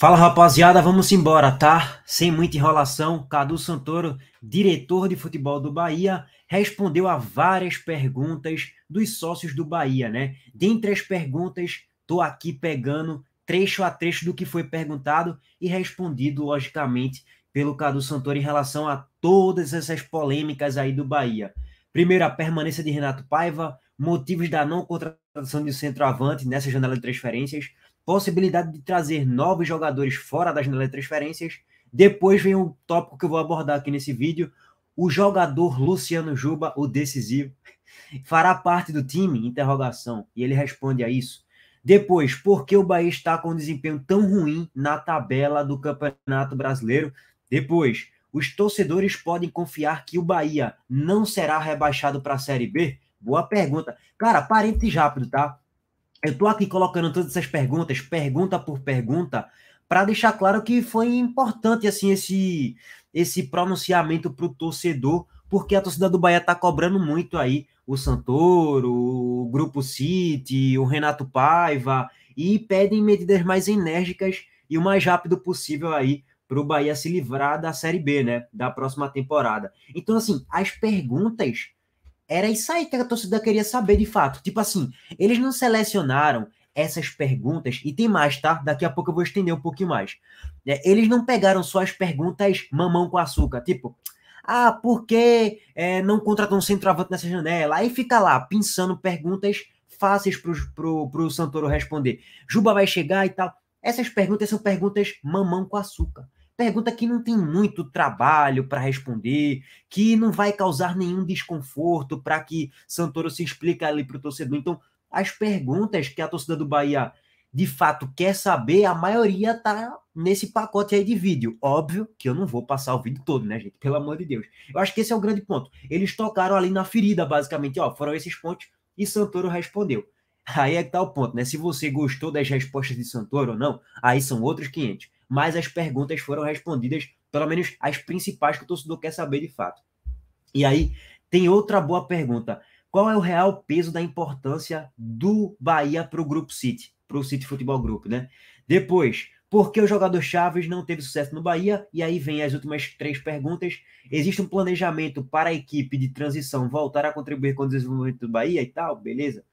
Fala rapaziada, vamos embora, tá? Sem muita enrolação, Cadu Santoro, diretor de futebol do Bahia, respondeu a várias perguntas dos sócios do Bahia, né? Dentre as perguntas, tô aqui pegando trecho a trecho do que foi perguntado e respondido, logicamente, pelo Cadu Santoro em relação a todas essas polêmicas aí do Bahia. Primeiro, a permanência de Renato Paiva, motivos da não contratação de centroavante nessa janela de transferências possibilidade de trazer novos jogadores fora da janela de transferências. Depois vem um tópico que eu vou abordar aqui nesse vídeo, o jogador Luciano Juba, o decisivo, fará parte do time? Interrogação. E ele responde a isso. Depois, por que o Bahia está com um desempenho tão ruim na tabela do Campeonato Brasileiro? Depois, os torcedores podem confiar que o Bahia não será rebaixado para a Série B? Boa pergunta. Cara, parênteses rápido, tá? Eu estou aqui colocando todas essas perguntas, pergunta por pergunta, para deixar claro que foi importante assim esse esse pronunciamento para o torcedor, porque a torcida do Bahia está cobrando muito aí o Santoro, o Grupo City, o Renato Paiva, e pedem medidas mais enérgicas e o mais rápido possível aí para o Bahia se livrar da Série B, né? Da próxima temporada. Então, assim, as perguntas era isso aí que a torcida queria saber de fato. Tipo assim, eles não selecionaram essas perguntas, e tem mais, tá? Daqui a pouco eu vou estender um pouquinho mais. É, eles não pegaram só as perguntas mamão com açúcar, tipo, ah, por que é, não contratou um centroavante nessa janela? Aí fica lá, pensando perguntas fáceis pro, pro, pro Santoro responder. Juba vai chegar e tal. Essas perguntas são perguntas mamão com açúcar. Pergunta que não tem muito trabalho para responder, que não vai causar nenhum desconforto para que Santoro se explique ali para o torcedor. Então, as perguntas que a torcida do Bahia de fato quer saber, a maioria tá nesse pacote aí de vídeo. Óbvio que eu não vou passar o vídeo todo, né, gente? Pelo amor de Deus. Eu acho que esse é o grande ponto. Eles tocaram ali na ferida, basicamente, ó, foram esses pontos e Santoro respondeu. Aí é que tá o ponto, né? Se você gostou das respostas de Santoro ou não, aí são outros 500 mas as perguntas foram respondidas, pelo menos as principais que o torcedor quer saber de fato. E aí tem outra boa pergunta. Qual é o real peso da importância do Bahia para o Grupo City, para o City Futebol Group, né? Depois, por que o jogador Chaves não teve sucesso no Bahia? E aí vem as últimas três perguntas. Existe um planejamento para a equipe de transição voltar a contribuir com o desenvolvimento do Bahia e tal? Beleza.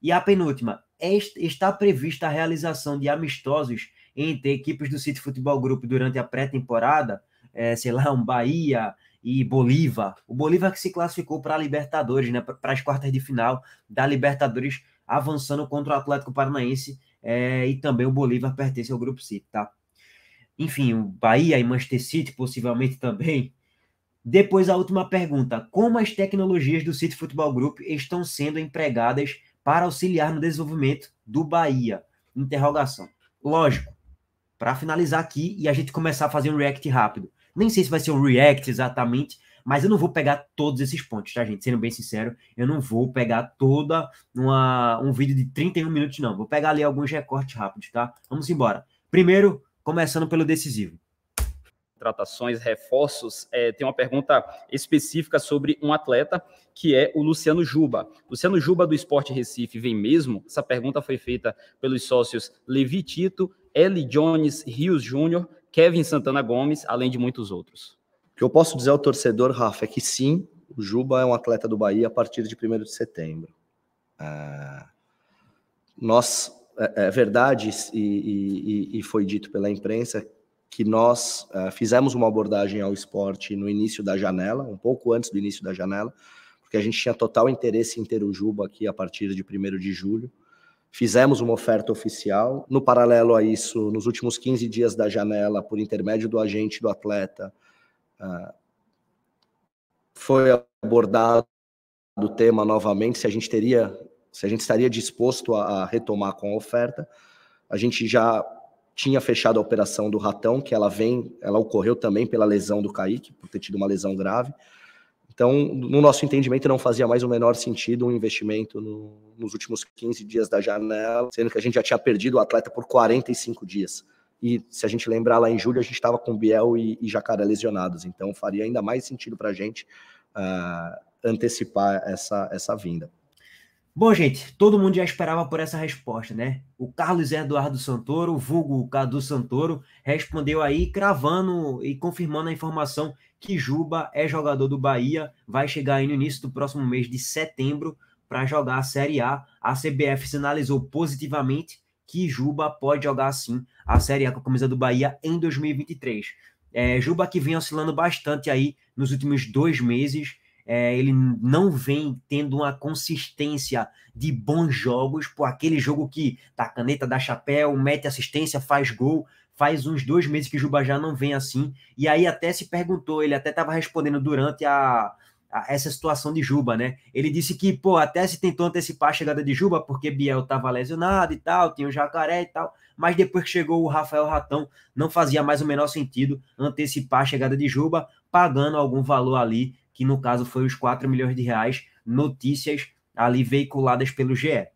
E a penúltima, está prevista a realização de amistosos entre equipes do City Futebol Group durante a pré-temporada, é, sei lá, um Bahia e Bolívar. O Bolívar que se classificou para a Libertadores, né, para as quartas de final da Libertadores, avançando contra o Atlético Paranaense é, e também o Bolívar pertence ao Grupo City, tá? Enfim, o Bahia e Manchester City possivelmente também. Depois a última pergunta: como as tecnologias do City Futebol Group estão sendo empregadas para auxiliar no desenvolvimento do Bahia? Interrogação. Lógico, para finalizar aqui e a gente começar a fazer um react rápido. Nem sei se vai ser um react exatamente, mas eu não vou pegar todos esses pontos, tá, gente? Sendo bem sincero, eu não vou pegar toda uma, um vídeo de 31 minutos, não. Vou pegar ali alguns recortes rápidos, tá? Vamos embora. Primeiro, começando pelo decisivo. Contratações, reforços. É, tem uma pergunta específica sobre um atleta que é o Luciano Juba. Luciano Juba do Esporte Recife vem mesmo? Essa pergunta foi feita pelos sócios Levi Tito Eli Jones Rios Júnior, Kevin Santana Gomes, além de muitos outros. O que eu posso dizer ao torcedor, Rafa, é que sim, o Juba é um atleta do Bahia a partir de 1 de setembro. É, nós, é, é verdade, e, e, e, foi dito pela imprensa, que nós é, fizemos uma abordagem ao esporte no início da janela, um pouco antes do início da janela, porque a gente tinha total interesse em ter o Juba aqui a partir de 1 de julho. Fizemos uma oferta oficial. No paralelo a isso, nos últimos 15 dias da janela, por intermédio do agente do atleta, ah, foi abordado o tema novamente se a gente teria, se a gente estaria disposto a retomar com a oferta. A gente já tinha fechado a operação do Ratão, que ela vem, ela ocorreu também pela lesão do Kaique, por ter tido uma lesão grave. Então, no nosso entendimento, não fazia mais o menor sentido um investimento no, nos últimos 15 dias da janela, sendo que a gente já tinha perdido o atleta por 45 dias. E se a gente lembrar lá em julho, a gente estava com Biel e, e Jacaré lesionados, então faria ainda mais sentido para a gente uh, antecipar essa, essa vinda. Bom, gente, todo mundo já esperava por essa resposta, né? O Carlos Eduardo Santoro, vulgo Cadu Santoro, respondeu aí cravando e confirmando a informação que Juba é jogador do Bahia, vai chegar aí no início do próximo mês de setembro para jogar a Série A. A CBF sinalizou positivamente que Juba pode jogar sim a Série A com a camisa do Bahia em 2023. É, Juba que vem oscilando bastante aí nos últimos dois meses, é, ele não vem tendo uma consistência de bons jogos, por aquele jogo que tá caneta, dá chapéu, mete assistência, faz gol faz uns dois meses que Juba já não vem assim. E aí até se perguntou, ele até estava respondendo durante a, a, essa situação de Juba, né? Ele disse que, pô, até se tentou antecipar a chegada de Juba, porque Biel estava lesionado e tal, tinha o Jacaré e tal. Mas depois que chegou o Rafael Ratão, não fazia mais o menor sentido antecipar a chegada de Juba, pagando algum valor ali, que no caso foi os 4 milhões de reais, notícias ali veiculadas pelo GE.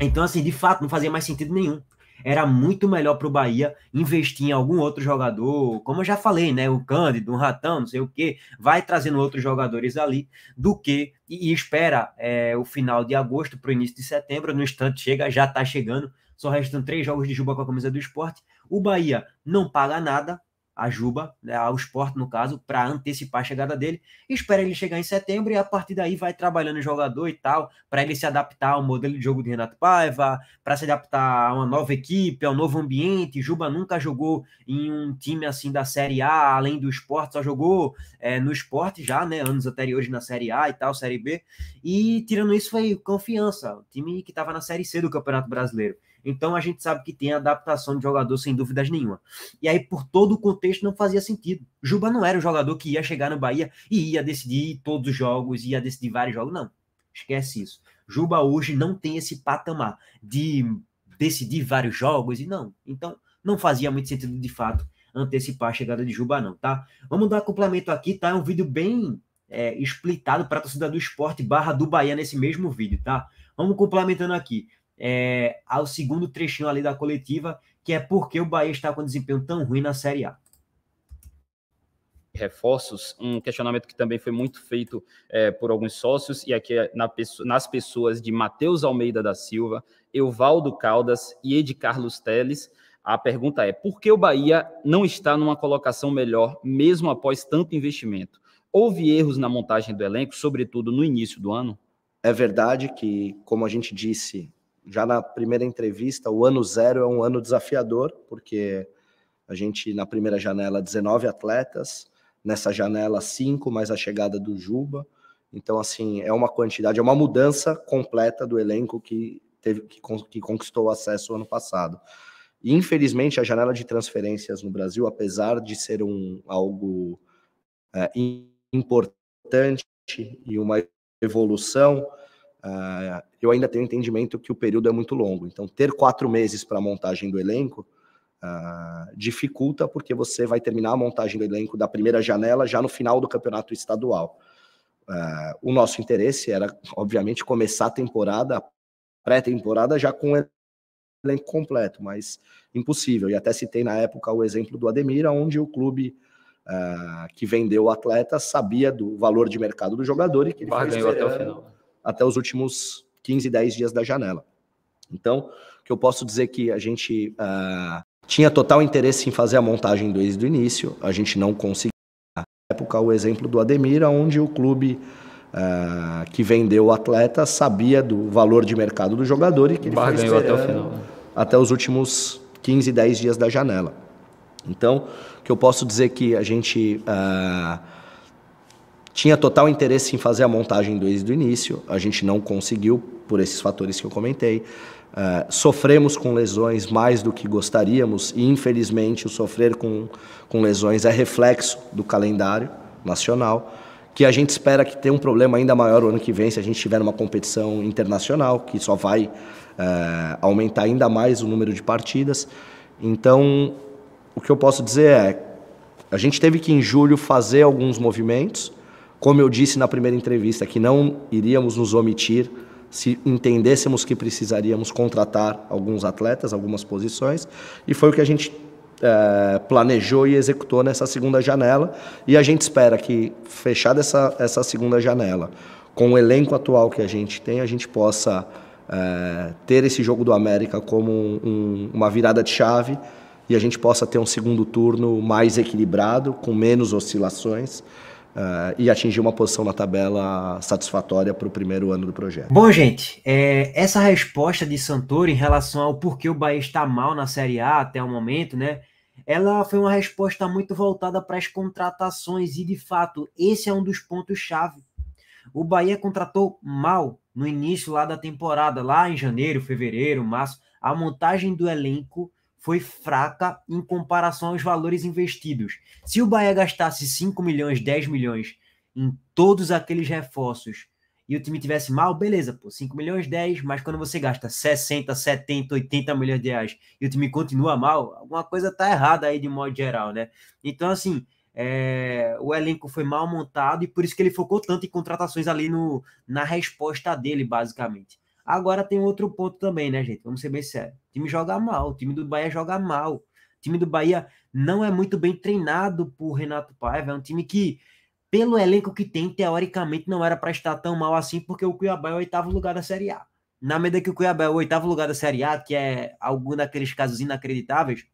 Então, assim, de fato, não fazia mais sentido nenhum era muito melhor para o Bahia investir em algum outro jogador, como eu já falei, né? O Cândido, o Ratão, não sei o quê, vai trazendo outros jogadores ali do que e, espera é, o final de agosto para o início de setembro. No instante chega, já está chegando. Só restam três jogos de Juba com a camisa do esporte. O Bahia não paga nada, a Juba, né, ao esporte no caso, para antecipar a chegada dele. Espera ele chegar em setembro e a partir daí vai trabalhando o jogador e tal, para ele se adaptar ao modelo de jogo de Renato Paiva, para se adaptar a uma nova equipe, ao novo ambiente. Juba nunca jogou em um time assim da Série A, além do esporte, só jogou é, no esporte já, né, anos anteriores na Série A e tal, Série B. E tirando isso foi confiança, o time que estava na Série C do Campeonato Brasileiro. Então a gente sabe que tem adaptação de jogador, sem dúvidas nenhuma. E aí, por todo o contexto, não fazia sentido. Juba não era o jogador que ia chegar no Bahia e ia decidir todos os jogos, ia decidir vários jogos. Não. Esquece isso. Juba hoje não tem esse patamar de decidir vários jogos e não. Então, não fazia muito sentido de fato antecipar a chegada de Juba, não, tá? Vamos dar complemento aqui, tá? É um vídeo bem é, para a torcida do esporte barra do Bahia nesse mesmo vídeo, tá? Vamos complementando aqui é, ao segundo trechinho ali da coletiva, que é porque o Bahia está com um desempenho tão ruim na Série A reforços, um questionamento que também foi muito feito é, por alguns sócios, e aqui é na, nas pessoas de Matheus Almeida da Silva, Euvaldo Caldas e Ed Carlos Teles. A pergunta é: por que o Bahia não está numa colocação melhor, mesmo após tanto investimento? Houve erros na montagem do elenco, sobretudo no início do ano? É verdade que, como a gente disse já na primeira entrevista, o ano zero é um ano desafiador, porque a gente, na primeira janela, 19 atletas, nessa janela, 5, mais a chegada do Juba. Então, assim, é uma quantidade, é uma mudança completa do elenco que, teve, que, que conquistou o acesso ano passado. E, infelizmente, a janela de transferências no Brasil, apesar de ser um, algo é, importante e uma evolução, é, eu ainda tenho entendimento que o período é muito longo. Então, ter quatro meses para a montagem do elenco uh, dificulta, porque você vai terminar a montagem do elenco da primeira janela já no final do campeonato estadual. Uh, o nosso interesse era, obviamente, começar a temporada, pré-temporada, já com o elenco completo, mas impossível. E até citei na época o exemplo do Ademir, onde o clube uh, que vendeu o atleta sabia do valor de mercado do jogador e que ele Barganhou até o final até os últimos 15, 10 dias da janela. Então, que eu posso dizer que a gente uh, tinha total interesse em fazer a montagem desde o início, a gente não conseguiu. Na época, o exemplo do Ademir, onde o clube uh, que vendeu o atleta sabia do valor de mercado do jogador e que ele foi até o eh, final. Né? Até os últimos 15, 10 dias da janela. Então, que eu posso dizer que a gente. Uh, tinha total interesse em fazer a montagem desde o início, a gente não conseguiu por esses fatores que eu comentei. Uh, sofremos com lesões mais do que gostaríamos e, infelizmente, o sofrer com, com lesões é reflexo do calendário nacional, que a gente espera que tenha um problema ainda maior o ano que vem se a gente tiver uma competição internacional, que só vai uh, aumentar ainda mais o número de partidas. Então, o que eu posso dizer é, a gente teve que, em julho, fazer alguns movimentos, como eu disse na primeira entrevista, que não iríamos nos omitir se entendêssemos que precisaríamos contratar alguns atletas, algumas posições, e foi o que a gente é, planejou e executou nessa segunda janela. E a gente espera que, fechada essa, essa segunda janela, com o elenco atual que a gente tem, a gente possa é, ter esse jogo do América como um, uma virada de chave e a gente possa ter um segundo turno mais equilibrado, com menos oscilações. Uh, e atingir uma posição na tabela satisfatória para o primeiro ano do projeto. Bom, gente, é, essa resposta de Santoro em relação ao porquê o Bahia está mal na Série A até o momento, né? Ela foi uma resposta muito voltada para as contratações e, de fato, esse é um dos pontos-chave. O Bahia contratou mal no início lá da temporada, lá em janeiro, fevereiro, março. A montagem do elenco foi fraca em comparação aos valores investidos. Se o Bahia gastasse 5 milhões, 10 milhões em todos aqueles reforços e o time tivesse mal, beleza, pô, 5 milhões, 10, mas quando você gasta 60, 70, 80 milhões de reais e o time continua mal, alguma coisa tá errada aí de modo geral, né? Então, assim, é, o elenco foi mal montado e por isso que ele focou tanto em contratações ali no, na resposta dele, basicamente. Agora tem outro ponto também, né, gente? Vamos ser bem sérios. O time joga mal, o time do Bahia joga mal. O time do Bahia não é muito bem treinado por Renato Paiva, é um time que, pelo elenco que tem, teoricamente não era para estar tão mal assim, porque o Cuiabá é o oitavo lugar da Série A. Na medida que o Cuiabá é o oitavo lugar da Série A, que é algum daqueles casos inacreditáveis,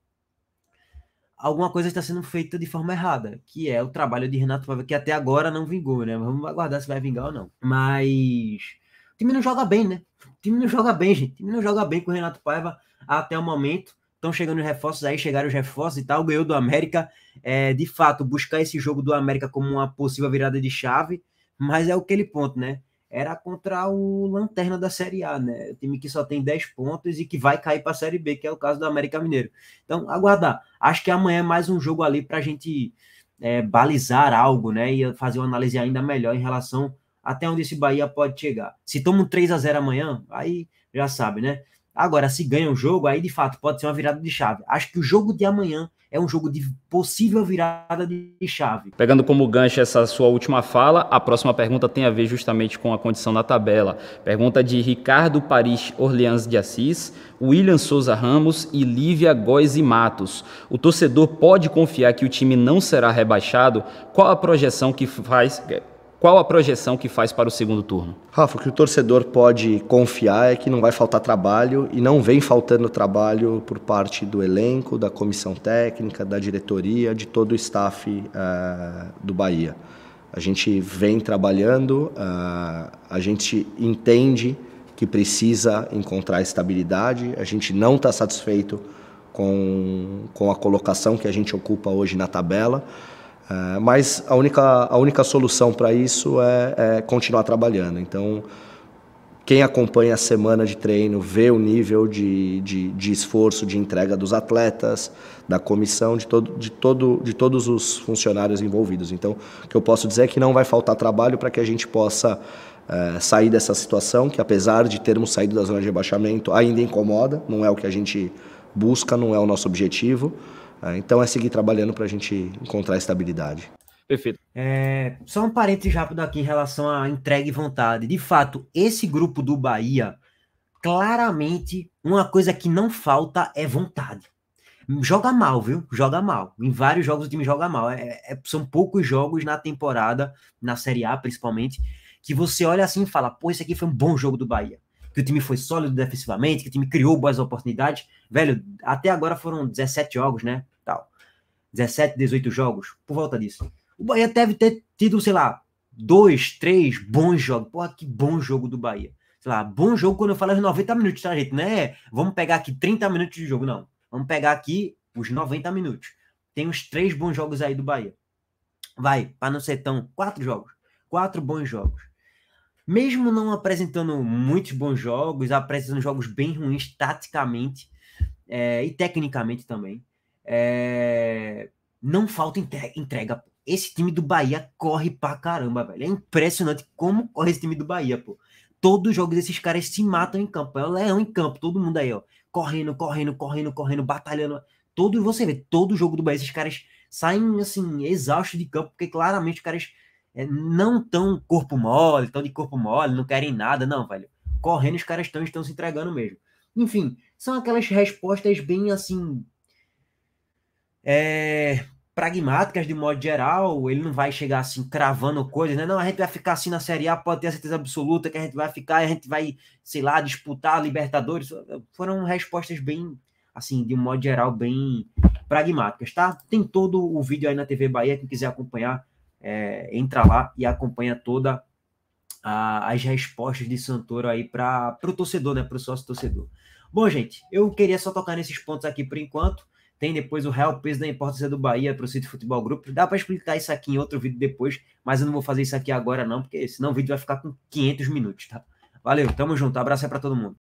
alguma coisa está sendo feita de forma errada, que é o trabalho de Renato Paiva, que até agora não vingou, né? Vamos aguardar se vai vingar ou não. Mas time não joga bem, né? O time não joga bem, gente. O time não joga bem com o Renato Paiva até o momento. Estão chegando os reforços aí, chegaram os reforços e tal. Ganhou do América. É, de fato, buscar esse jogo do América como uma possível virada de chave. Mas é aquele ponto, né? Era contra o Lanterna da Série A, né? O time que só tem 10 pontos e que vai cair para a Série B, que é o caso do América Mineiro. Então, aguardar. Acho que amanhã é mais um jogo ali para a gente é, balizar algo, né? E fazer uma análise ainda melhor em relação até onde esse Bahia pode chegar. Se toma um 3 a 0 amanhã, aí já sabe, né? Agora, se ganha o jogo, aí de fato pode ser uma virada de chave. Acho que o jogo de amanhã é um jogo de possível virada de chave. Pegando como gancho essa sua última fala, a próxima pergunta tem a ver justamente com a condição da tabela. Pergunta de Ricardo Paris Orleans de Assis, William Souza Ramos e Lívia Góes e Matos. O torcedor pode confiar que o time não será rebaixado? Qual a projeção que faz qual a projeção que faz para o segundo turno? Rafa, o que o torcedor pode confiar é que não vai faltar trabalho e não vem faltando trabalho por parte do elenco, da comissão técnica, da diretoria, de todo o staff uh, do Bahia. A gente vem trabalhando, uh, a gente entende que precisa encontrar estabilidade, a gente não está satisfeito com, com a colocação que a gente ocupa hoje na tabela. É, mas a única, a única solução para isso é, é, continuar trabalhando. Então, quem acompanha a semana de treino vê o nível de, de, de esforço, de entrega dos atletas, da comissão, de, todo, de, todo, de todos os funcionários envolvidos. Então, o que eu posso dizer é que não vai faltar trabalho para que a gente possa é, sair dessa situação, que apesar de termos saído da zona de rebaixamento, ainda incomoda, não é o que a gente busca, não é o nosso objetivo. É, então é seguir trabalhando para a gente encontrar estabilidade. Perfeito. É, só um parênteses rápido aqui em relação à entrega e vontade. De fato, esse grupo do Bahia, claramente, uma coisa que não falta é vontade. Joga mal, viu? Joga mal. Em vários jogos o time joga mal. É, é, são poucos jogos na temporada, na Série A principalmente, que você olha assim e fala: pô, esse aqui foi um bom jogo do Bahia que o time foi sólido defensivamente, que o time criou boas oportunidades. Velho, até agora foram 17 jogos, né? Tal. 17, 18 jogos, por volta disso. O Bahia deve ter tido, sei lá, dois, três bons jogos. Porra, que bom jogo do Bahia. Sei lá, bom jogo quando eu falo os 90 minutos, tá, gente? Não é vamos pegar aqui 30 minutos de jogo, não. Vamos pegar aqui os 90 minutos. Tem uns três bons jogos aí do Bahia. Vai, para não ser tão. Quatro jogos. Quatro bons jogos mesmo não apresentando muitos bons jogos, apresentando jogos bem ruins taticamente é, e tecnicamente também, é, não falta entrega. Esse time do Bahia corre pra caramba, velho. É impressionante como corre esse time do Bahia, pô. Todos os jogos desses caras se matam em campo. É o leão em campo, todo mundo aí, ó. Correndo, correndo, correndo, correndo, batalhando. Todo, você vê, todo jogo do Bahia, esses caras saem, assim, exaustos de campo, porque claramente os caras é, não tão corpo mole, tão de corpo mole, não querem nada, não, velho. Correndo os caras estão, estão se entregando mesmo. Enfim, são aquelas respostas bem assim. É, pragmáticas de modo geral, ele não vai chegar assim cravando coisas, né? Não, a gente vai ficar assim na Série A, pode ter a certeza absoluta que a gente vai ficar, a gente vai, sei lá, disputar Libertadores. Foram respostas bem, assim, de um modo geral, bem pragmáticas, tá? Tem todo o vídeo aí na TV Bahia, quem quiser acompanhar, é, entra lá e acompanha toda a, as respostas de Santoro aí para o torcedor, né, para o sócio torcedor. Bom, gente, eu queria só tocar nesses pontos aqui por enquanto. Tem depois o real peso da importância do Bahia para o City Futebol Group Dá para explicar isso aqui em outro vídeo depois, mas eu não vou fazer isso aqui agora não, porque senão o vídeo vai ficar com 500 minutos, tá? Valeu, tamo junto, abraço é para todo mundo.